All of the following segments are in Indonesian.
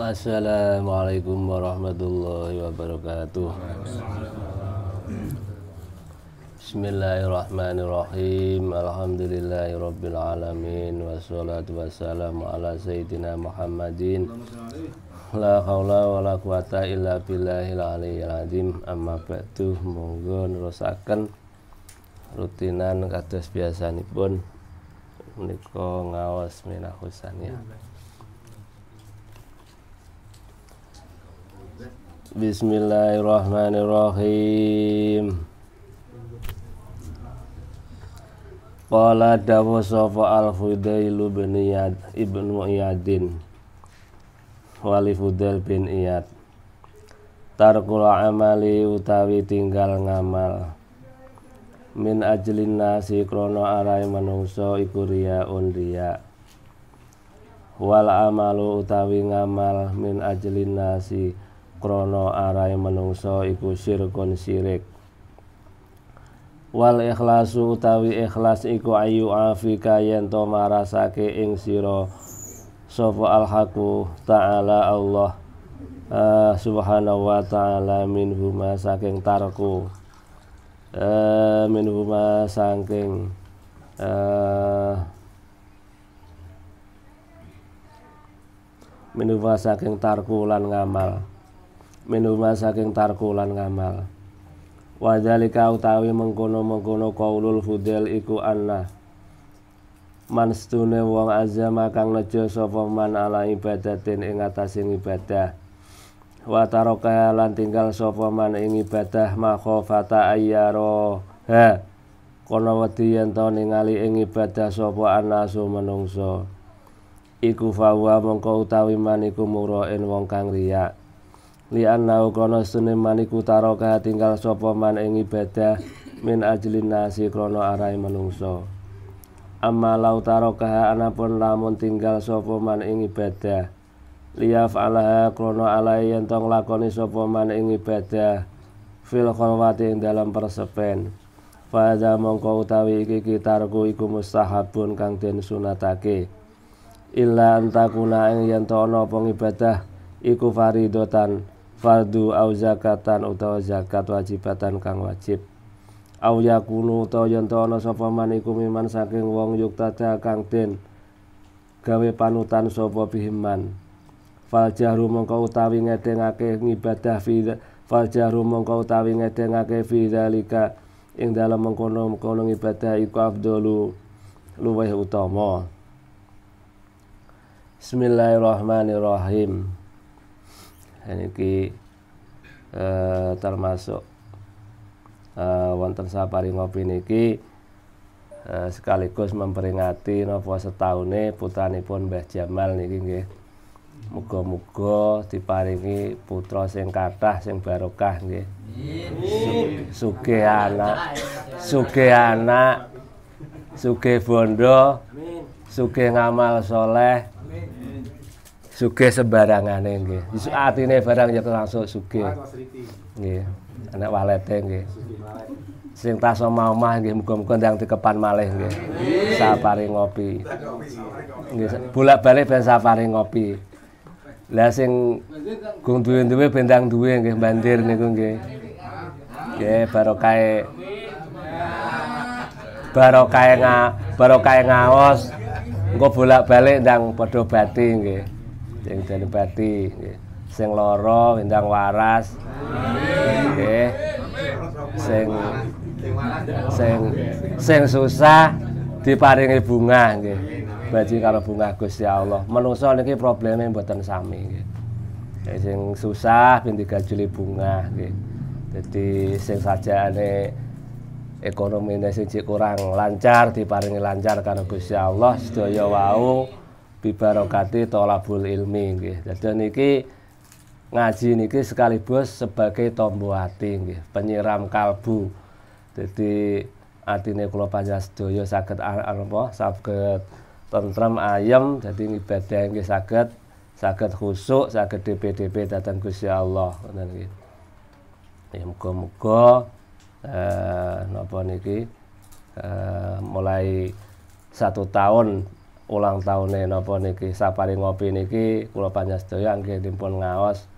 Assalamualaikum warahmatullahi wabarakatuh. Bismillahirrahmanirrahim. Alhamdulillahirabbil alamin wassalatu wassalamu ala sayyidina Muhammadin. La haula wala quwata illa billahil aliyil Amma ba'du monggo nerusaken rutinan kados biasanipun menika ngaos minahusan ya. Bismillahirrahmanirrahim. Qala dawu sofa al-Fudailu bin Iyad ibnu Iyadin wali Fudail bin Iyad Tarkul amali utawi tinggal ngamal Min ajlin nasi krono arai manungso iku riyaun riya Wal amalu utawi ngamal min ajlin nasi Krono arai menungso iku syirkun syirik wal ikhlasu utawi ikhlas iku ayu afika yento marasake ing siro. sapa alhaku ta'ala Allah uh, subhanahu wa ta'ala min minhuma saking tarku uh, eh, minhuma saking uh, minhuma saking tarku lan ngamal minuma saking tarku lan ngamal wadzalika utawi mengkono-mengkono qaulul fudel iku anna manstune wong azama kang nejo sapa man ala ibadatin ing atasing ibadah wa taraka lan tinggal sapa man ing ibadah makhofata ayyaro ha kono wedi yen to ningali ing ibadah sapa anasu menungso iku fawa mengko utawi man iku wong kang riya' lian nau krono sune maniku taroka tinggal sopo man ing ibadah min ajlin nasi krono arai menungso amma lau taroka anapun lamun tinggal sopo man ing ibadah liaf alaha krono alai yang tong lakoni sopo man ing ibadah fil khulwati ing dalam persepen Faza mongko utawi iki kitarku iku mustahabun kang den sunatake illa antakuna yen to ana ibadah iku faridotan fardu au zakatan utawa zakat wajibatan kang wajib au yakunu utawa yen to ana saking wong yuktada kang den gawe panutan sapa bihiman faljahru mongko utawi ngedengake ngibadah fi faljahru mongko utawi ngedengake fi zalika ing dalem mengkono-mengkono ibadah iku afdalu luweh utama Bismillahirrahmanirrahim. niki eh, termasuk eh, wonten sapari ngopi niki eh, sekaligus memperingati setahun setaune pun Mbah Jamal niki nggih. Muga-muga diparingi putra sing kathah sing barokah nggih. Su sugih anak, sugih anak, sugih bondo, sugih ngamal soleh, sugih sembarangane nggih. ini barang jatuh ya langsung sugih. Nggih. Anak walete nggih. Sing tas omah-omah nggih muga-muga ndang dikepan malih nggih. Safari ngopi. Nggih, bolak-balik ben safari ngopi. Lah sing gung duwe-duwe bendang duwe nggih bandir niku nggih. Nggih, barokai, barokai nga barokai ngaos engko bolak-balik ndang padha batin, nggih sing dilebati nggih. Sing lara wendang waras. Nggih. Sing sing sing susah diparingi bunga nggih. Baji karo bunga Gusti Allah. Menungso niki probleme mboten sami nggih. sing susah pin digajuli bunga nggih. Dadi sing sajane ekonomine sing kurang lancar diparingi lancar karo Gusti Allah sedaya wau bibarokati tolabul ilmi nggih. Dadi niki ngaji niki sekaligus sebagai tombo ati nggih, penyiram kalbu. Jadi atine kula panjenengan sedaya saged apa saged tentrem ayem jadi ibadah nggih saged saged khusuk saged DPDP datang Gusti Allah ngoten nggih. Ya muga-muga eh napa niki eh mulai satu tahun ulang tahunnya napa niki sapari ngopi niki kula panjenengan angge dimpun ngawas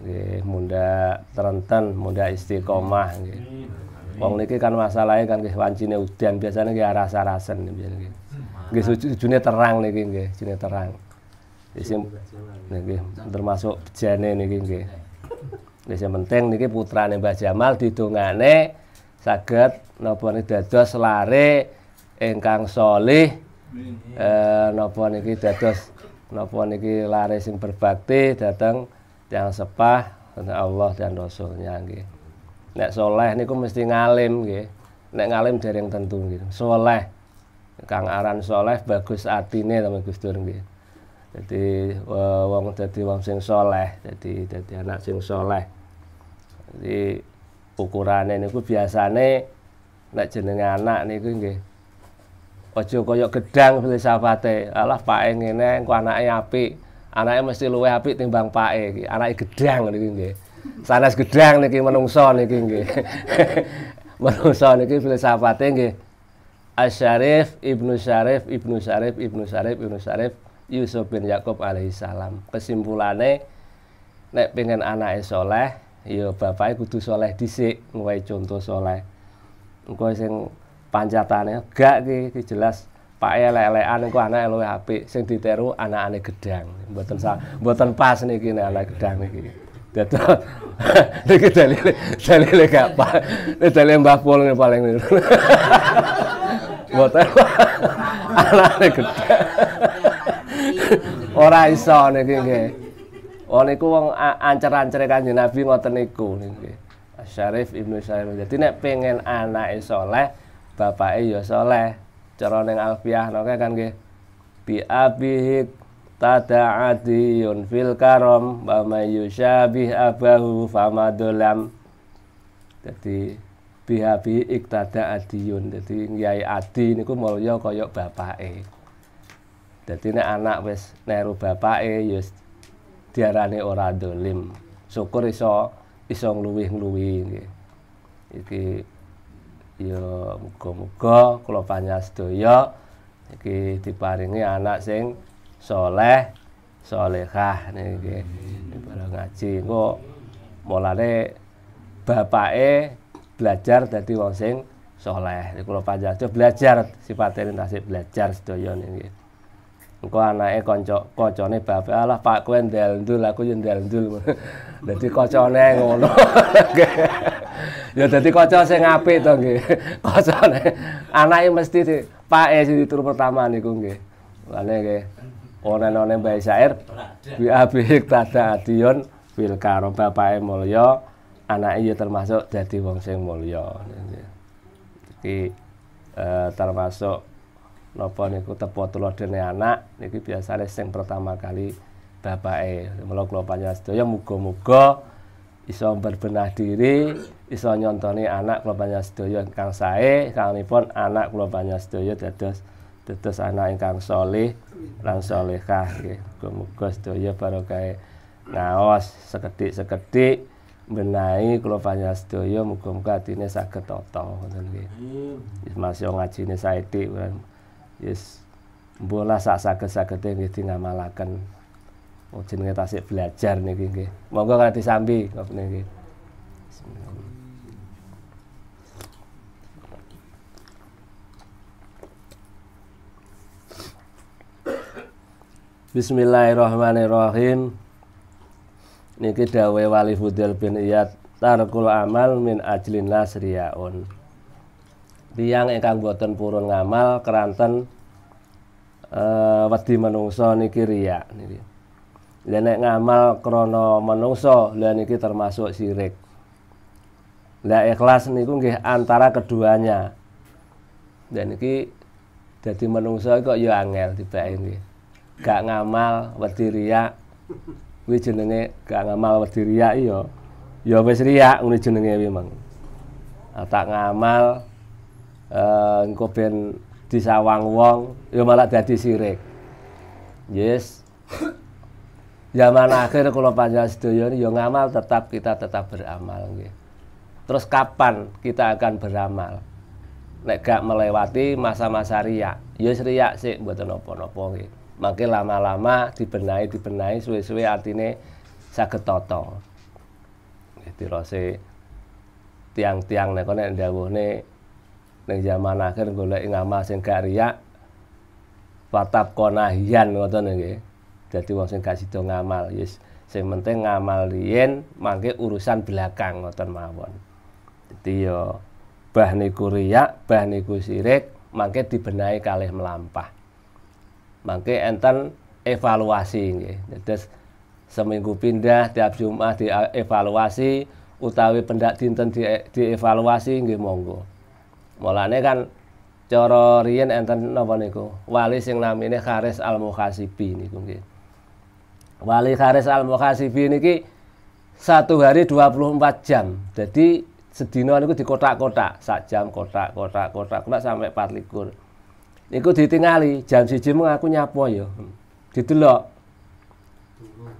nggih munda terenten munda istiqomah nggih wong niki kan masalahnya kan nggih wancine udan biasanya nggih aras-arasen nggih nggih sujune terang niki nggih sujune terang isim niki termasuk bejane niki nggih Wis penting niki putrane mal Jamal didongane saged napa dados lare engkang solih eh nopo niki dados nopo niki lari sing berbakti dateng yang sepah Allah dan Rasulnya nggih. Nek soleh niku mesti ngalim nggih. Nek ngalim yang tentu nggih. Soleh. Kang aran soleh bagus atine temen Gus Dur nggih. Jadi eh, wong jadi wong sing soleh, jadi jadi anak sing soleh. Jadi ukurane niku biasane nek jenenge anak niku nggih Ojo koyo gedang filsafate. Alah pake ngene engko anake apik. Anake mesti luwih apik timbang pake iki. Anake gedang niki nggih. Sanes gedang niki menungso niki nggih. menungso niki filsafate nggih. Asyarif Ibnu Syarif Ibnu Syarif Ibnu Syarif Ibnu Syarif Yusuf bin Yakub alaihi salam. Kesimpulane nek pengen anake soleh, ya bapake kudu soleh dhisik, ngowahi contoh soleh. Engko sing pancatane gak ki jelas Pak ya lelean iku anak luwe apik sing diteru anakane gedang. Mboten mboten pas niki nek anak gedang niki. Dadi niki dalile dalile gak pas. Nek dalile Mbah Pul paling niru. Mboten anakane gedang. Ora iso niki nggih. Oh niku wong ancer-ancere Kanjeng Nabi ngoten niku niki. Syarif Ibnu Syarif. Jadi nek pengen anake saleh Bapak yo ya soleh cara neng alfiah noke kan nggih bi abihi tada'adiyun fil karam wa may yusyabih abahu famadulam jadi bihabi iktada adiyun jadi yai adi niku koyok bapak E, jadi nek anak wis neru E, Yus ya diarani ora dolim syukur iso iso ngluwih-ngluwi iki ya muga-muga kula panjenengan sedaya iki diparingi anak sing soleh solehah niki barang ngaji kok mulane bapake belajar dadi wong sing soleh kula panjenengan sedaya belajar sipate tasih belajar sedaya niki engko anake kanca kancane bapak Allah Pak kowe ndel ndul aku yo ndul ndul dadi kancane ngono ya jadi kocok kaca sing apik kocok nih Anak yang mesti di pake sing turu pertama nih nggih. Lane gue. Onen-onen bayi Syair wa bihik tada adiyon bil karo bapake mulya, ya termasuk jadi wong sing mulio. Jadi eh, termasuk napa niku tepo tuladene anak niki biasanya sing pertama kali bapae Mula kula panjang sedaya mugo mugo iso berbenah diri, iso nyontoni anak kula panjenengan sedaya ingkang sae, kangenipun anak kula panjenengan sedaya dados dados anak ingkang soleh lan solehah nggih. Muga-muga sedaya barokah naos sekedhik-sekedhik benahi kula panjenengan sedaya muga-muga atine saged tata ngoten nggih. masih ngajine saethik. Yes, bola sak saged-sagede nggih dingamalaken. Oh, jenenge tasik belajar niki nggih. Monggo kalau disambi ngene nggih. Bismillahirrahmanirrahim. Niki dawe Wali Fudel bin Iyad tarkul amal min ajlin nasriyaun. Tiang ingkang boten purun ngamal keranten eh, wedi menungso niki riya niki. Lah ngamal krono menungso, lah ini termasuk sirik Lah ikhlas niku nggih antara keduanya. Dan ini jadi menungso kok ya angel tiba ini Gak ngamal wedi riak Kuwi jenenge gak ngamal wedi riak iya. Ya wis riak ngene jenenge memang mang. Tak ngamal eh engko ben disawang wong ya malah dadi sirik Yes zaman akhir kalau panjang sedoyo ini yang ngamal tetap kita tetap beramal nggih. Terus kapan kita akan beramal? Nek gak melewati masa-masa riak. Ya riak sih buat nopo-nopo nggih. Mangke lama-lama dibenahi dibenahi suwe-suwe saya saged Jadi Nggih dirose tiang-tiang nek nek nih. ning zaman akhir golek ngamal sing gak riak. Fatap konahian ngoten nggih. Jadi wong sing gak sida ngamal, yes. Ya sing penting ngamal riyen mangke urusan belakang ngoten mawon. Dadi yo ya, bah niku riya, bah niku sirik, mangke dibenahi kalih melampah. Mangke enten evaluasi nggih. Dados seminggu pindah tiap Jumat dievaluasi utawi pendak dinten di, dievaluasi nggih monggo. Mulane kan cara riyen enten napa niku wali sing namine Kharis al mukhasibi niku nggih. Wali Kharis al Mukhasibi ini satu hari 24 jam. Jadi sedino niku kota kotak sak jam kotak-kotak, kotak-kotak sampai likur Niku ditingali jam 1 aku nyapo ya. Didelok.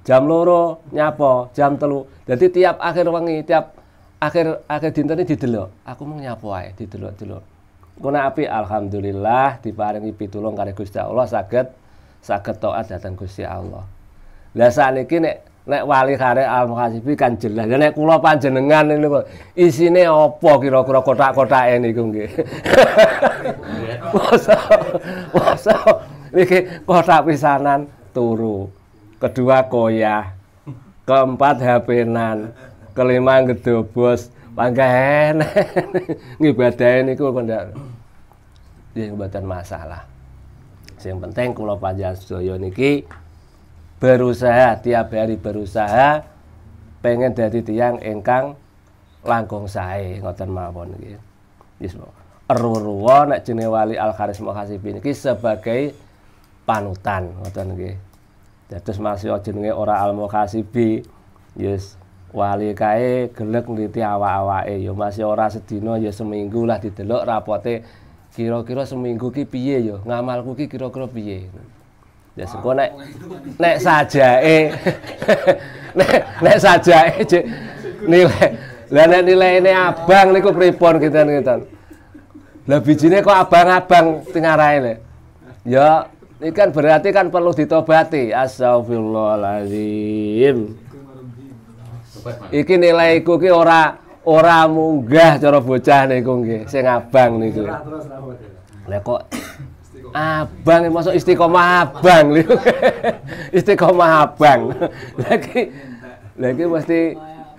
Jam loro nyapo, jam telu. Jadi tiap akhir wengi, tiap akhir akhir dinten didelok. Aku mau nyapo ae, didelok-delok. Kuna api alhamdulillah diparingi pitulung kare Gusti Allah saged saged taat datang Gusti Allah. Lah sakniki nek nek wali kare al-muhasibi kan jelas. Lah nek kula panjenengan niku isine apa kira-kira kotak-kotake niku nggih. Masa masa niki kotak pisanan turu. Kedua koyah. Keempat HP-nan. Kelima gedobos. Panggen. Ngibadahe niku kondak. Nggih ya, mboten masalah. yang penting kula panjenengan sedaya niki berusaha tiap hari berusaha pengen dari tiang engkang langkung saya ngoten mawon gitu. Yes, Eruruwa nek jenenge wali al karisma kasibin ini sebagai panutan ngoten gitu. Terus masih jenenge ora al mukhasibi. Yes, wali kae gelek nliti awa-awae. Yo ya masih ora sedino yo ya seminggu lah didelok rapote kira-kira seminggu ki piye yo ya, ngamalku ki kira-kira piye. Ya sengko nek nek eh nek nek saja jek nilai. Lah nek ini abang niku pripun kinten-kinten. Lah bijine kok abang-abang tingarae nek. Ya ini kan berarti kan perlu ditobati. Astagfirullahalazim. Iki nilai iku ki ora ora munggah cara bocah niku nggih sing abang niku. Lah kok abang masuk istiqomah abang lho istiqomah abang lagi lagi mesti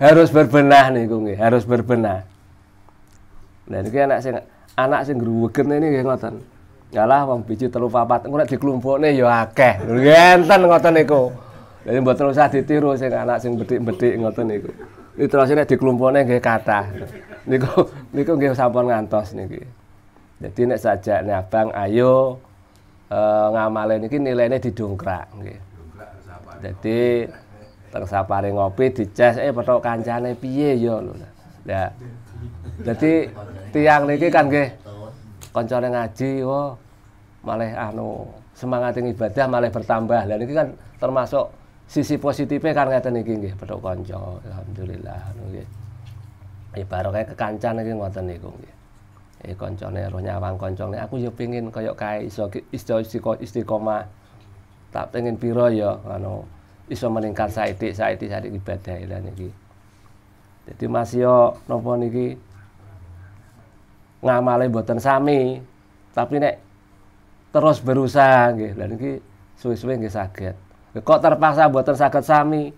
harus berbenah nih nggih harus berbenah nah ini anak sing anak sing gruwegen ini nggih ngoten Yalah wong biji telu papat engko nek diklumpukne ya akeh. Ngenten ngoten niku. Jadi mboten usah ditiru sing anak sing bedik-bedik ngotot niku. Di nek nih nggih kathah. Niku niku nggih sampun ngantos niki. Jadi nek saja nek abang ayo e, eh, ini, iki nilainya didongkrak Jadi teng sapare ngopi dicas eh petok kancane piye ya lho. Ya. jadi tiang niki kan nggih kancane ngaji wo malah anu semangat ibadah malah bertambah. Lah niki kan termasuk sisi positifnya kan ngeten niki nggih petok kanca alhamdulillah anu, nggih. Ya barokah kekancan niki ngoten niku nggih eh koncone roh nyawang koncone aku yo pengin kaya kae iso iso istiqomah tak pengen piro yo, anu iso meningkat saiti saiti saiki ibadah lan iki jadi Mas yo napa niki ngamale mboten sami tapi nek terus berusaha nggih lan iki suwe-suwe nggih saged kok terpaksa mboten saged sami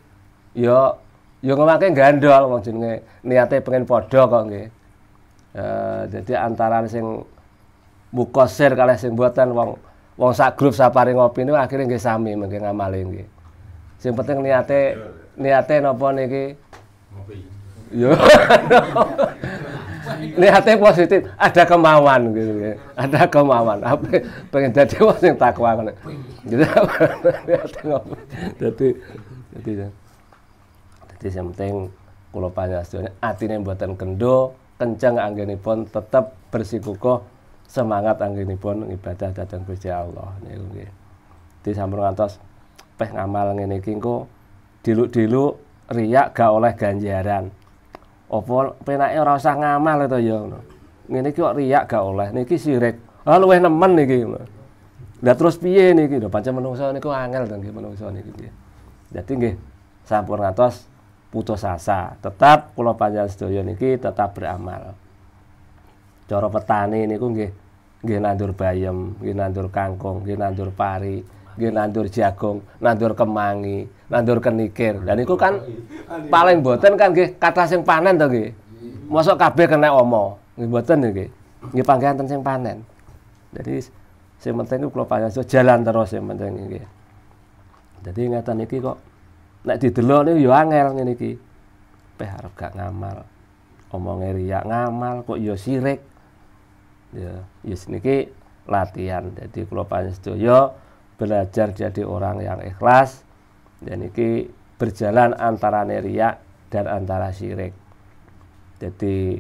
yo yo ngomake gandol wong jenenge niate pengen padha kok nggih Eh, jadi antara sing mukosir kalau sing buatan wong wong sak grup sapari ngopi niku akhirnya gak sami mungkin ngamali nggih. Sing penting niate niate nopo niki? Ngopi. Yo. niate positif, ada kemauan gitu ya. Ada kemauan. Apa pengen jadi wong sing takwa ngono. Jadi gitu. niate ngopi. jadi jadi jadi yang penting kula hati kendo. buatan kendo kenceng anggenipun tetap bersikukuh semangat anggenipun ibadah datang Gusti Allah niku nggih. Disampun ngantos peh ngamal ngene iki engko diluk-diluk riak gak oleh ganjaran. Apa penake ora usah ngamal itu ya ngono. Ngene iki kok riak gak oleh niki sirik. Ah luwih nemen niki. Lah terus piye niki lho pancen menungso niku angel to nggih menungso niki nggih. Dadi nggih sampun ngantos putus asa. Tetap pulau panjang sedoyo niki tetap beramal. coro petani ini, nggih nggih nandur bayam, nggih nandur kangkung, nggih nandur pari, nggih nandur jagung, nandur kemangi, nandur kenikir. Dan itu kan paling boten kan nggih kata sing panen to nggih. Mosok kabeh kena omo. Nggih boten nggih. Nggih panggihan ten sing panen. Jadi sing penting kula Panjang jalan terus sing penting nggih. Jadi ingatan iki kok nek didelok niku ya angel ngene iki. Peh arep gak ngamal. Omonge riya ngamal kok ya sirik. Ya, ya niki latihan. Jadi kula panjenengan belajar jadi orang yang ikhlas dan niki berjalan antara riya dan antara sirik. Jadi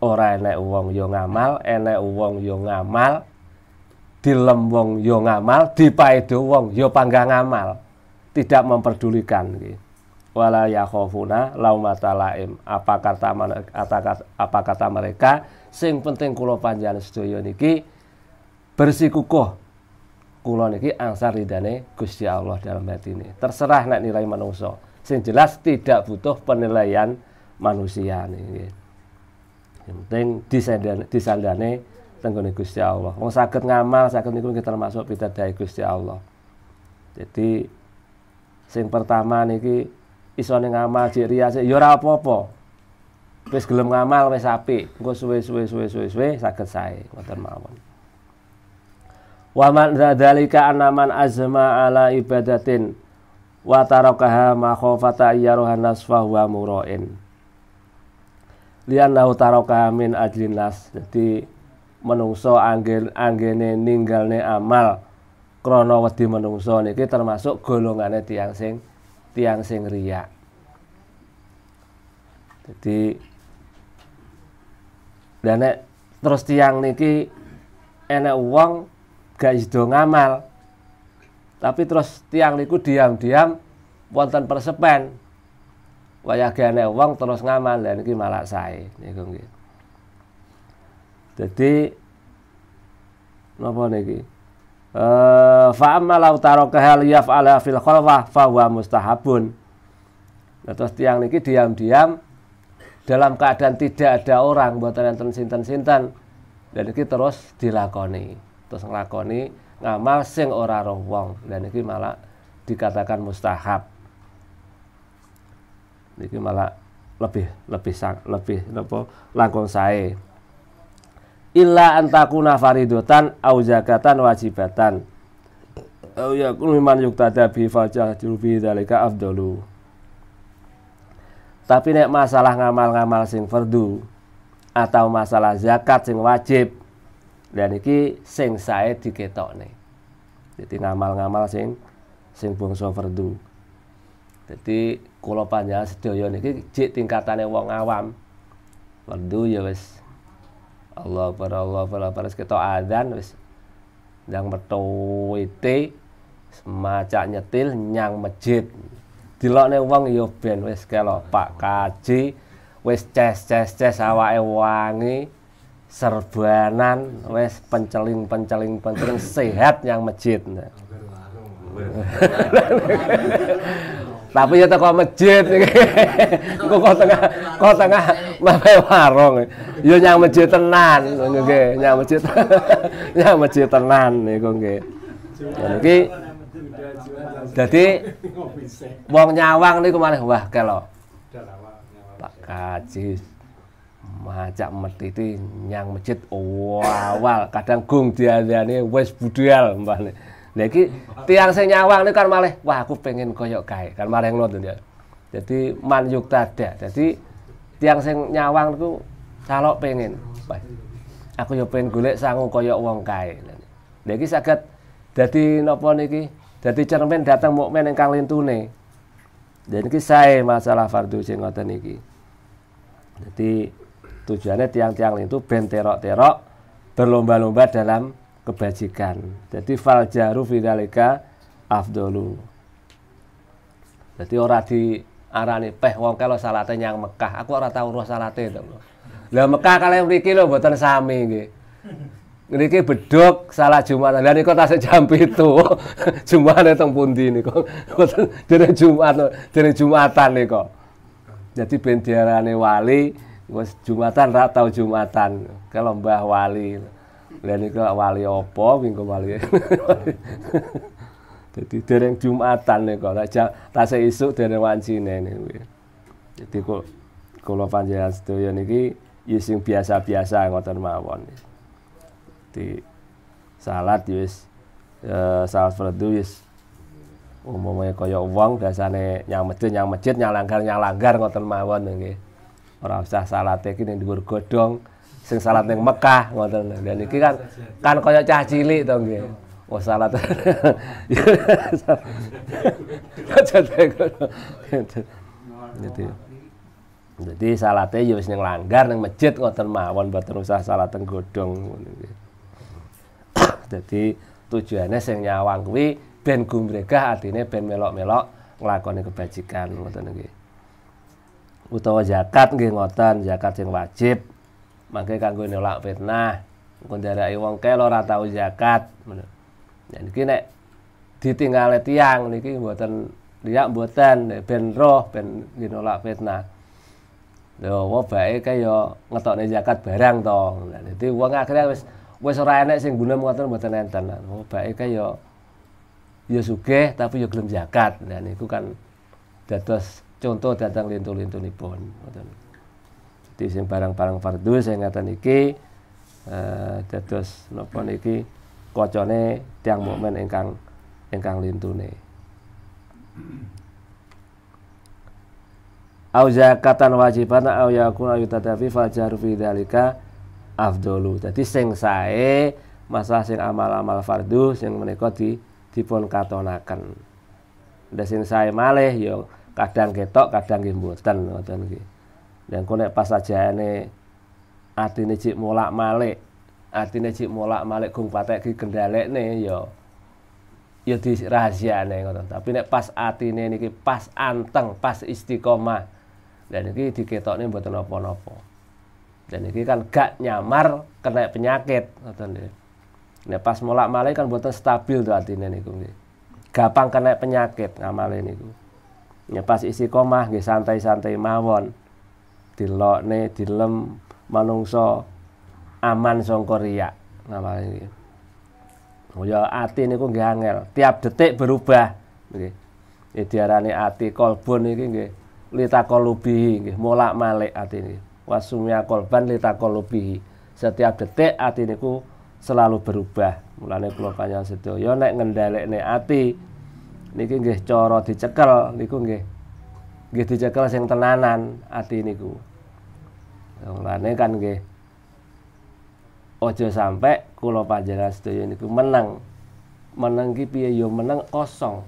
ora enek wong yo ngamal, enek wong yo ngamal, dilem wong yo ngamal, dipaedo wong yo panggah ngamal tidak memperdulikan gitu. wala yakhafuna laumata laim apa kata apa kata mereka sing penting kula panjalan sedaya niki bersikukuh kulo niki angsar ridane Gusti Allah dalam hati ini terserah nek nilai manusia sing jelas tidak butuh penilaian manusia niki yang penting disandane, tenggone Gusti Allah wong saged ngamal saged niku kita termasuk pidadai Gusti Allah jadi Sing pertama niki isone ngamal jek riase ya ora apa-apa. Wis gelem ngamal wis apik. Engko suwe-suwe suwe-suwe suwe saged sae ngoten mawon. Wa man dzalika anaman azma ala ibadatin wa tarakaha makhafata ayyaruhan nasfa wa mura'in. Liannahu tarakaha min ajlin nas. Jadi menungso anggen anggene ninggalne amal krana wedi menungso niki termasuk golongane tiang sing tiang sing riya. Jadi dan nek terus tiang niki enek wong gak iso ngamal. Tapi terus tiang niku diam-diam wonten persepen. Wayah enek wong terus ngamal dan niki malah sae niku nggih. Jadi napa niki? Eh, fa amma law tarakaha liyaf'ala fil khalwah fa huwa mustahabun. Nah, terus tiang niki diam-diam dalam keadaan tidak ada orang buat enten sinten-sinten dan ini terus dilakoni. Terus ngelakoni ngamal sing ora roh wong dan ini malah dikatakan mustahab. Ini malah lebih lebih sang, lebih napa langkung saya illa antakuna faridotan au zakatan wajibatan au yakun miman yuktada bi fajah bi dalika afdalu tapi nek masalah ngamal-ngamal sing fardu atau masalah zakat sing wajib dan iki sing sae diketokne jadi ngamal-ngamal sing sing bangsa fardu jadi kalau panjang sedoyon niki jik tingkatane wong awam fardu ya wis Allah Akbar Allah Akbar Allah Akbar kita adzan wis yang mertuwite semacam nyetil nyang masjid dilokne wong ya ben wis kelok Pak Kaji wis ces ces ces awake wangi serbanan wis penceling penceling penceling sehat yang masjid tapi ya teko masjid engko iya, iya, iya. kok tengah kok tengah mape warung ya nyang masjid tenan nggih nyang masjid nyang masjid tenan niku nggih niki jadi wong nyawang nih malah wah kelo Pak Kaji mati metiti nyang masjid oh, awal kadang gung diandani budial mbak nih. Nah tiang sing nyawang ini kan malah wah aku pengen koyok kae, kan malah ngono ya. Jadi man tada, Jadi tiang sing nyawang itu calok pengen. Wah, aku yo pengen golek sangu koyok wong kae. Lah iki jadi dadi niki? jadi cermin datang mukmin ingkang nih. Dan ini saya masalah fardu sing ngoten iki. Jadi tujuannya tiang-tiang itu benterok terok-terok berlomba-lomba dalam kebajikan. Jadi faljaru fidalika afdolu. Jadi orang di arani peh wong kalau salate yang Mekah. Aku orang tahu roh salate itu, Lah Mekah kalian mriki lho buatan sami nggih. Ngriki beduk salat Jumat. Lah niku tasik jam 7. Jumat teng pundi niku. Mboten dereng Jumat, jadi Jumatan niku. Jadi ben diarani wali wis Jumatan ratau Jumatan. Kalau Mbah Wali. Lah niku wali opo, wingko wali. Dadi dereng Jumatan niku ora tasih isuk dereng wancine niku. Dadi kok kalau panjenengan sedaya niki ya biasa-biasa ngoten mawon. Di salat ya wis e, salat fardu ya wis umumnya kaya uang dasane nyang masjid nyang masjid nyalanggar langgar ngoten mawon nggih. Ora usah salate iki ning dhuwur godhong sing salat ning Mekah ngoten lho. Dan iki kan kan kaya cah cilik to nggih. Wah oh, salat. Jadi jadi salate ya wis ning langgar ning masjid ngoten mawon mboten usah salat teng godhong Jadi tujuannya sing nyawang kuwi ben gumregah artine ben melok-melok nglakoni kebajikan ngoten nggih. Utawa zakat nggih ngoten, zakat yang wajib maka kanggo nolak fitnah nggondaraki wong kel ora tau zakat dan kini ditinggal tiang niki buatan riak mboten ben roh ben nolak fitnah baik wae kaya ngetokne zakat barang to dadi wong akhirnya wis wes ora enek sing guna ngoten buatan enten baik kaya ya, ya suge tapi ya belum zakat dan itu kan dados contoh datang lintu lintu nipon di sing barang-barang fardu saya ngata niki terus eh, nopo niki kocone tiang momen engkang engkang lintune. Au zakatan wajiban au yakun au tadafi fajar fi dzalika afdolu. Jadi sing sae masalah sing amal-amal fardu sing menika di dipun katonaken. Ndak sing sae malih ya kadang ketok kadang nggih mboten ngoten nggih. Dan kau nek pas aja ini atine cik mulak malik, atine cik mulak malik gung patek ki kendalek nih yo. Ya, yo ya di rahasia nih ngono. Tapi nek pas atine niki pas anteng, pas istiqomah. Dan ini diketok nih buat nopo-nopo. Dan ini kan gak nyamar kena penyakit, ngoten nih Nek pas molak malik kan buat stabil tuh atine niku nggih. Gampang kena penyakit ngamale niku. Ya pas istiqomah nggih santai-santai mawon dilokne dilem manungsa aman saka riya ini nah, iki oh, ya ati niku nggih angel tiap detik berubah nggih okay. diarani ati kolbon iki nggih litakolubihi nggih molak malik ati niki wasumya kolban litakolubihi setiap detik ati niku selalu berubah mulane kula panjenengan sedaya nek ngendhalekne ati niki nggih cara dicekel niku nggih nggih dicekel sing tenanan ati niku. Mulane kan nggih ojo sampai kula panjenengan sedaya niku menang. Menang ki piye yo ya menang kosong.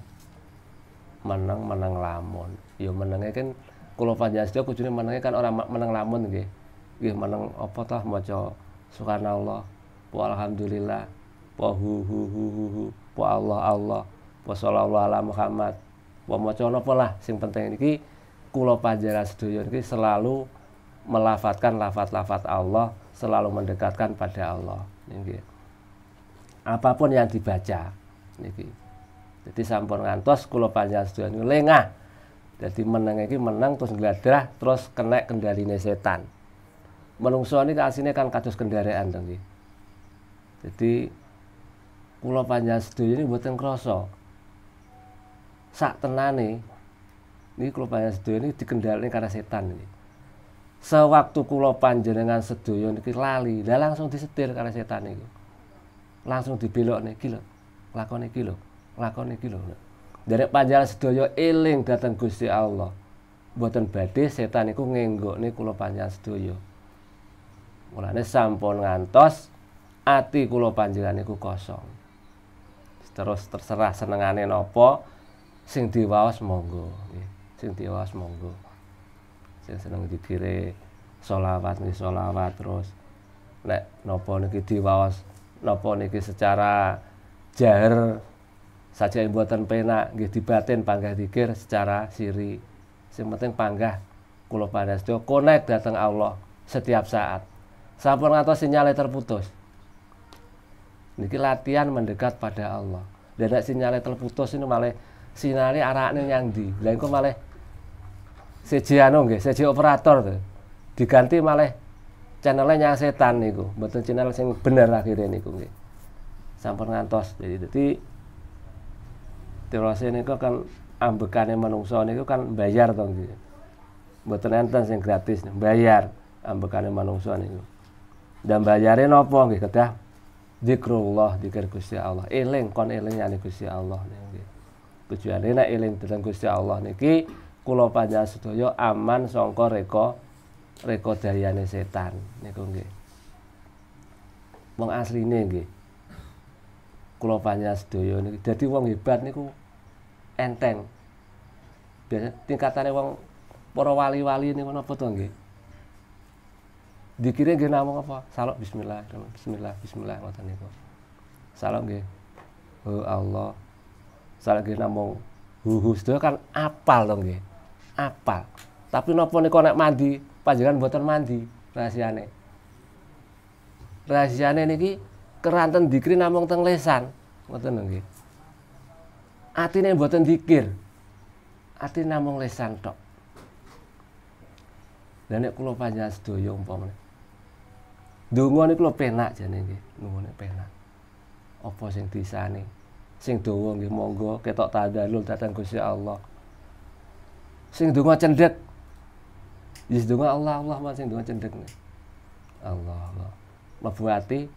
Menang menang lamun. Yo ya menangnya kan kula panjenengan sedaya kudune menangnya kan orang menang lamun nggih. Nggih menang apa tah maca subhanallah, Po alhamdulillah, wa hu hu hu hu, Po Allah Allah, wa sallallahu ala Muhammad, mau maca napa lah sing penting niki kula panjenengan sedaya niki selalu melafatkan lafat-lafat Allah, selalu mendekatkan pada Allah niki. Apapun yang dibaca niki. Jadi sampun ngantos kula panjenengan sedaya lengah. Jadi menang iki menang terus gladrah terus kena kendaline setan. Menungso ini asine kan kados kendaraan to Jadi kula panjenengan sedaya ini mboten krasa sak tenane ini kula panjenengan sedoyo ini dikendalikan karena setan ini. Sewaktu kula panjenengan sedoyo niki lali, lah langsung disetir karena setan ini, Langsung dibelok niki lho. Lakone iki lho. Lakone iki lho. Dari panjenengan sedoyo eling datang Gusti Allah. buatan badhe setan niku ngenggokne kula panjenengan sedoyo. Mulane sampun ngantos ati kula panjenengan niku kosong. Terus terserah senengane nopo sing diwaos monggo nggih sing diwaos monggo sing seneng dikire solawat nih solawat terus nek nopo niki diwaos nopo niki secara jaher saja yang buatan penak nggih dibatin panggah dikir secara siri sing penting panggah kula panasdo connect datang Allah setiap saat sampun ngantos sinyalnya terputus niki latihan mendekat pada Allah dan sinyalnya terputus ini malah arah arahnya yang di, lainku kok malah seji anu nggih, seji operator tuh. Diganti malah channelnya yang setan niku, betul channel sing bener akhirnya niku nggih. Sampun ngantos. Jadi jadi terus ini kok kan ambekane manungsa niku kan bayar tuh, nggih. betul enten yang gratis, bayar ambekane manungsa niku. Dan bayare nopo nggih kedah zikrullah, zikir Gusti Allah. Eling kon eling yani Gusti Allah niku tujuane nek eling dening Gusti Allah niki kulo panjenengan sedaya aman songko reko reko dayane setan niku nggih wong asline nggih kula panjenengan sedaya niki dadi wong hebat niku enteng biasa tingkatane wong para wali-wali niku napa to nggih dikira nggih namung apa salok bismillah bismillah bismillah ngoten niku salok nggih oh Allah Soalnya gini namung huhu sedaya kan apal dong gini Apal. Tapi nopo nih konek mandi panjenengan buatan mandi rahasiane. Rahasiane niki keranten dikri namung teng lesan. Ngoten gini ati Atine buatan dikir. Ati namung lesan tok. dan nih kulo kula panjenengan sedaya umpamane. Donga nih kulo penak jane nggih, nih penak. opo sing disane? Sing donga nggih monggo ketok tadalul datang Gusti Allah. Sing donga cendhek. Wis donga Allah Allah mas sing donga cendhek. Allah Allah. Mlebu ati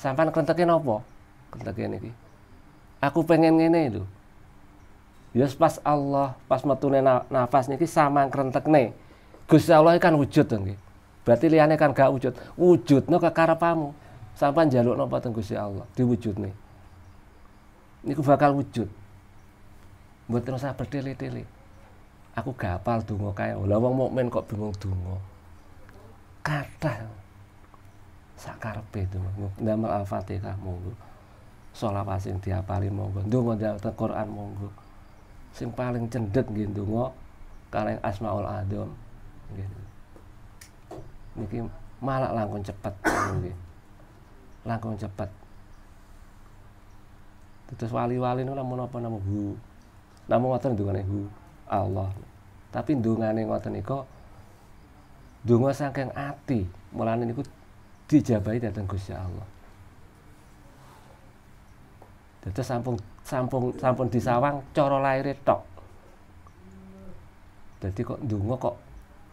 sampean kenteke napa? Kenteke niki. Aku pengen ngene lho. Ya pas Allah, pas metune nafas niki sama krentekne. Gusti Allah kan wujud to Berarti liyane kan gak wujud. Wujudno kekarepamu. Sampan jaluk napa teng Gusti Allah, diwujudne niku bakal wujud buat terus bertele-tele aku gapal dungo kaya lah wong mukmin kok bingung dungo kata sakarpe itu ndamel al-fatihah monggo sholawat sing diapali monggo ndonga dalem Quran monggo sing paling cendhet nggih ndonga kaleng asmaul adam Mungkin niki malah langkung cepet langkung cepet Terus wali-wali niku lamun apa namung hu. Namung ngoten dungane hu Allah. Tapi ndungane ngoten nika dungo saking ati. Mulane niku dijabahi datang Gusti Allah. terus sampun sampun sampun disawang cara laire tok. jadi kok ndonga kok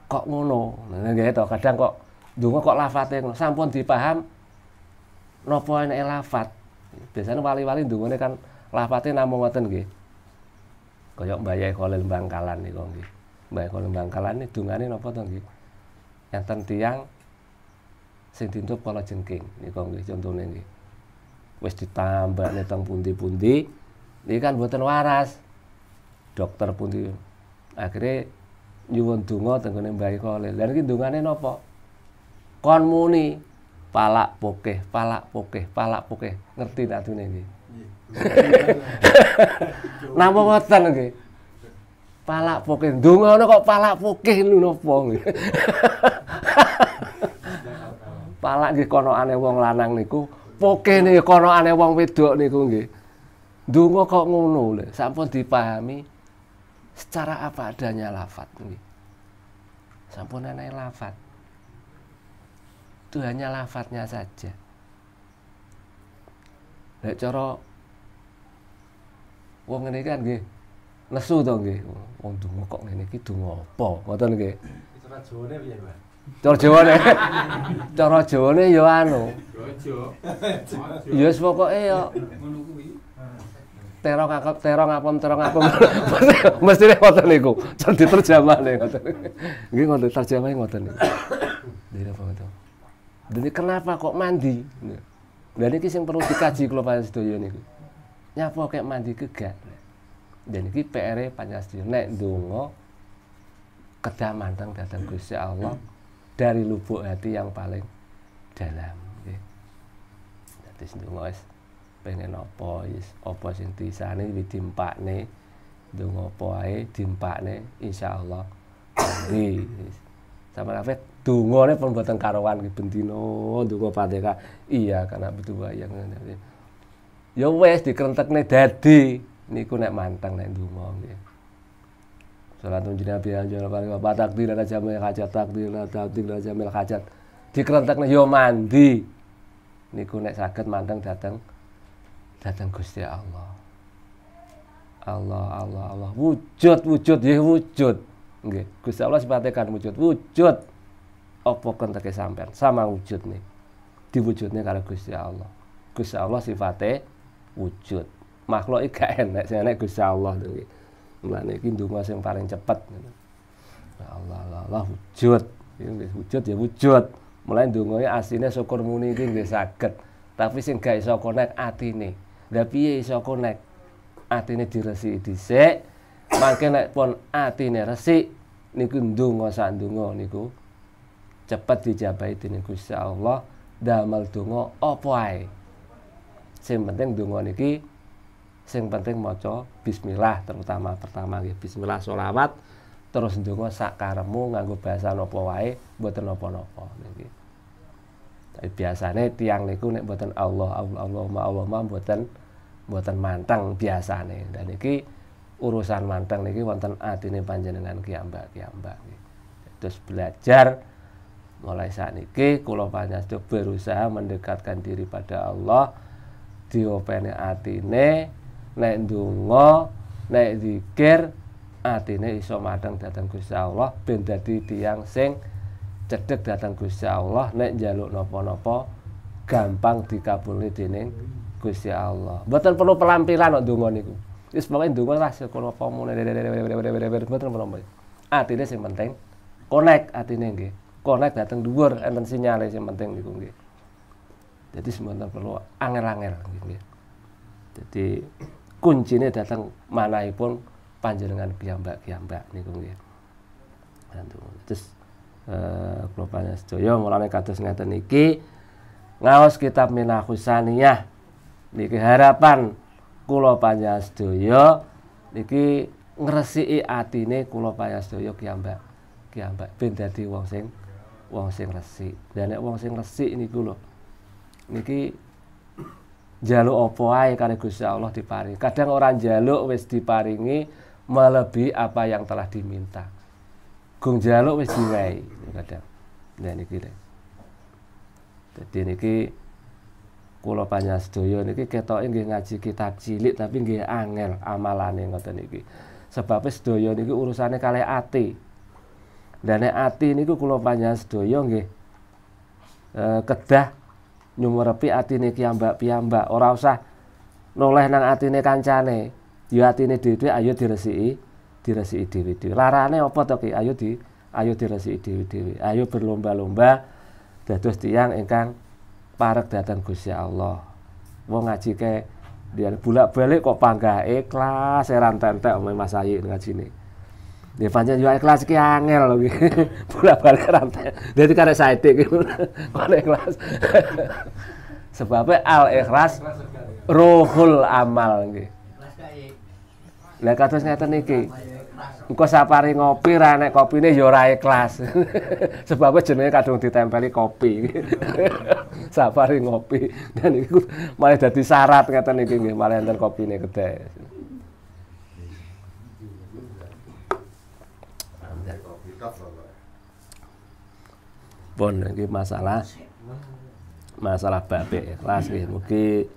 kok ngono. Nah nggih kadang kok ndonga kok lafate ngono. Sampun dipaham napa enake lafat. Biasanya wali-wali ndungone kan lafate namung ngoten nggih. Kaya Mbah Khalil Bangkalan nika nggih. Mbah Khalil Bangkalan niki dungane nopo to nggih? Enten tiyang sing cengking nih jengking nika nih, contone nggih. Wis ditambah teng pundi-pundi niki kan buatan waras. Dokter pundi akhirnya nyuwun dungo teng gone Mbah dan Lah niki dungane nopo Kon muni palak pokeh, palak pokeh, palak pokeh. Ngerti tak nih. iki? Napa ngoten Palak Palak pokeh. nih kok palak pokeh lu napa Palak Palak kono konokane wong lanang niku, pokeh kono konokane wong wedok niku nih. Dungo kok ngono lho, sampun dipahami secara apa adanya lafat nih. Sampun ana lafat itu hanya lafadznya saja nek cara wong ngene kan nggih nesu to nggih wong donga kok ngene iki donga apa ngoten nggih cara jawane piye Mas cara jawane cara jawane ya anu ya wis pokoke ya ngono kuwi terong akap terong apem terong apem mesti ngoten niku terjemah diterjemahne ngoten nggih ngoten terjemah ngoten niku lha apa jadi kenapa kok mandi? Nah, lah ini yang perlu dikaji kalau Pak Sidoyo ini. Nyapa kayak mandi kegak? Dan ini pr e Pak Sidoyo nek dungo, kedah manteng datang Gusti Allah dari lubuk hati yang paling dalam Jadi Dadi ndonga pengen apa di sana sing dimpak ditimpakne dongo apa ae dimpakne insyaallah. Nggih. Sama Rafet dungo ini pembuatan karuan ki bentino dungo padeka iya karena pitu wayang ya wis nih dadi niku nek mantang nek dungo nggih Salatun nabi biya jana pari bapak takdir ana jamil hajat takdir ada takdir ana jamil hajat nih ya mandi niku nek saged mantang datang, datang Gusti Allah Allah Allah Allah wujud wujud ya wujud Nge, Gusti Allah sifate kan wujud wujud opo kentake sampean sama wujud nih diwujudnya karo Gusti Allah Gusti Allah sifatnya wujud makhluk iki gak enak sing enak Gusti Allah to iki mlane iki ndonga sing paling cepet ya Allah Allah, Allah wujud ya wujud ya wujud mulai ndongae asline syukur muni iki nggih saged tapi sing gak iso connect atine lha piye iso connect atine diresiki dhisik mangke nek pon atine resik niku ndonga sak ndonga niku cepat dijabahi dengan Gusti Allah damel dungo opoai sing penting dungo niki sing penting maca bismillah terutama pertama ya bismillah sholawat terus dungo sakaremu nganggu bahasa nopo wae buatan nopo. nopo niki biasanya tiang niku nek buatan Allah Allah Allah ma Allahumma Allahumma buatan mantang manteng biasane dan niki urusan mantang niki wonten atine panjenengan Kiamba Kiamba terus belajar mulai saat niki banyak panjenengan berusaha mendekatkan diri pada Allah diopeni atine naik dungo, naik zikir atine iso madang datang Gusti Allah ben dadi tiang sing cedek datang Gusti Allah Naik jaluk nopo nopo, gampang dikabuli dening Gusti Allah. betul perlu pelampilan kok dungo niku. Wis pokoke donga ras kono apa mboten connect datang dhuwur enten sinyale sing penting niku nggih. Jadi sebenarnya perlu angel-angel nggih. Jadi datang mana pun panjenengan piyambak-piyambak niku nggih. Terus eh kula panjenengan sedaya mulai kados ngeten niki ngawas kitab Minahusaniyah niki harapan kula panjenengan niki ngresiki atine kula panjenengan sedaya kiambak kiambak ben wong sing wong sing resik. Dan nek wong sing resik niku lho. Niki jaluk apa ae kali Gusti Allah diparingi. Kadang orang jaluk wis diparingi melebihi apa yang telah diminta. Gung jaluk wis diwehi kadang. dan niki lho. Jadi niki kula panjang sedaya niki ketoke nggih ngaji kitab cilik tapi nggih angel amalane ngoten niki. Sebab sedaya niki urusane kalih ati. Dan nek ini niku kula panjenengan sedaya nggih e, kedah nyumerepi atine piyambak-piyambak ora usah noleh nang ini kancane. Ya ini dhewe ayo diresiki, diresiki dhewe-dhewe. Larane opo to Ayo di ayo diresiki dhewe-dhewe. Ayo berlomba-lomba dados tiang ingkang parek datang Gusti Allah. Wong ngaji ke dia bulak balik kok panggah ikhlas, seran tentek Mas Ayi ngajine. Ya pancen yo kelas iki angel lho iki. Bolak-balik rantai. Dadi karek saedik iki. Karek ikhlas. Sebabnya e al ikhlas rohul amal nggih. Lah kados ngeten iki. Engko sapari ngopi ra nek kopine yo ya ora ikhlas. Sebabnya e jenenge kadung ditempeli kopi. sapari ngopi dan iku malah dadi syarat ngeten iki nggih, malah enten kopine kedai. Pun lagi masalah masalah babi ikhlas ya. mugi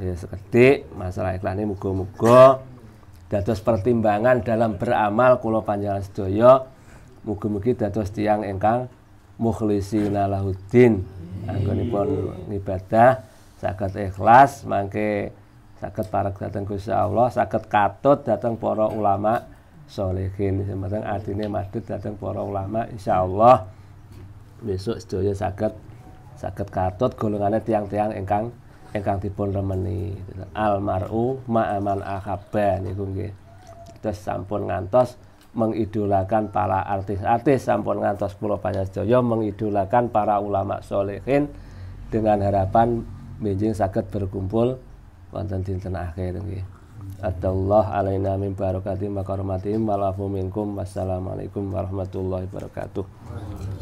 ya masalah ikhlas ini mugo-mugo dados pertimbangan dalam beramal kulo panjang sedoyo mugi-mugi datos tiang engkang ingkang mukhlisina lahuddin anggonipun ibadah sakit ikhlas mangke sakit para datang Gusti Allah sakit katut datang para ulama solehin sematang artinya madud datang para ulama insya Allah besok sedaya sakit sakit katut golongannya tiang-tiang engkang engkang dipun remeni almaru ma'aman akaba niku nggih terus sampun ngantos mengidolakan para artis-artis sampun ngantos pulau Panjasjaya mengidolakan para ulama solehin dengan harapan benjing sakit berkumpul wonten dinten akhir nggih Adallah alaina min barakati makaramatim walafu minkum wassalamualaikum warahmatullahi wabarakatuh